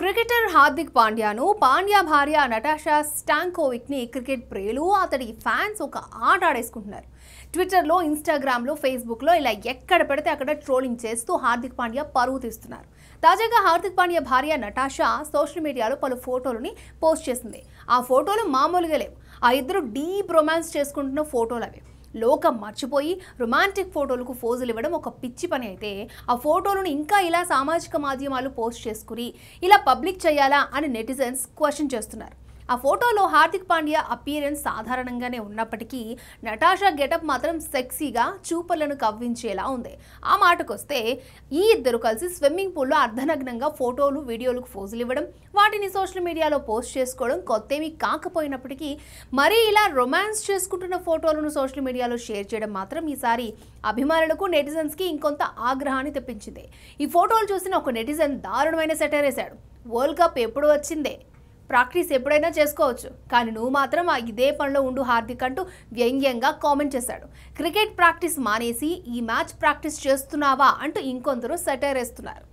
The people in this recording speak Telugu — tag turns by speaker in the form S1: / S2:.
S1: క్రికెటర్ హార్దిక్ పాండ్యాను పాండ్యా భార్య నటాషా స్టాంకోవిక్ని క్రికెట్ ప్రియులు అతడి ఫ్యాన్స్ ఒక ఆట ఆడేసుకుంటున్నారు ట్విట్టర్లో ఇన్స్టాగ్రామ్లో ఫేస్బుక్లో ఇలా ఎక్కడ పెడితే అక్కడ ట్రోలింగ్ చేస్తూ హార్దిక్ పాండ్యా పరువు తీస్తున్నారు తాజాగా హార్దిక్ పాండ్యా భార్య నటాషా సోషల్ మీడియాలో పలు ఫోటోలని పోస్ట్ చేసింది ఆ ఫోటోలు మామూలుగా లేవు ఆ ఇద్దరు డీప్ రొమాన్స్ చేసుకుంటున్న ఫోటోలు అవి లోకం మర్చిపోయి రొమాంటిక్ ఫోటోలకు ఫోజులు ఇవ్వడం ఒక పిచ్చి పని అయితే ఆ ఫోటోలను ఇంకా ఇలా సామాజిక మాధ్యమాలు పోస్ట్ చేసుకుని ఇలా పబ్లిక్ చేయాలా అని నెటిజన్స్ క్వశ్చన్ చేస్తున్నారు ఆ ఫోటోలో హార్దిక్ పాండ్యా అపియరెన్స్ సాధారణంగానే ఉన్నప్పటికీ నటాషా గెటప్ మాత్రం సెక్సీగా చూపలను కవ్వించేలా ఉంది ఆ మాటకొస్తే ఈ ఇద్దరు కలిసి స్విమ్మింగ్ పూల్లో అర్ధనగ్నంగా ఫోటోలు వీడియోలకు ఫోజులు ఇవ్వడం వాటిని సోషల్ మీడియాలో పోస్ట్ చేసుకోవడం కొత్తవి కాకపోయినప్పటికీ మరీ ఇలా రొమాన్స్ చేసుకుంటున్న ఫోటోలను సోషల్ మీడియాలో షేర్ చేయడం మాత్రం ఈసారి అభిమానులకు నెటిజన్స్కి ఇంకొంత ఆగ్రహాన్ని తెప్పించింది ఈ ఫోటోలు చూసిన ఒక నెటిజన్ దారుణమైన సెటర్ వేశాడు వరల్డ్ కప్ ఎప్పుడు వచ్చిందే ప్రాక్టీస్ ఎప్పుడైనా చేసుకోవచ్చు కానీ నువ్వు మాత్రం ఆ ఇదే పనిలో ఉండు హార్దిక్ అంటూ వ్యంగ్యంగా కామెంట్ చేశాడు క్రికెట్ ప్రాక్టీస్ మానేసి ఈ మ్యాచ్ ప్రాక్టీస్ చేస్తున్నావా అంటూ ఇంకొందరు సెటైర్ వేస్తున్నారు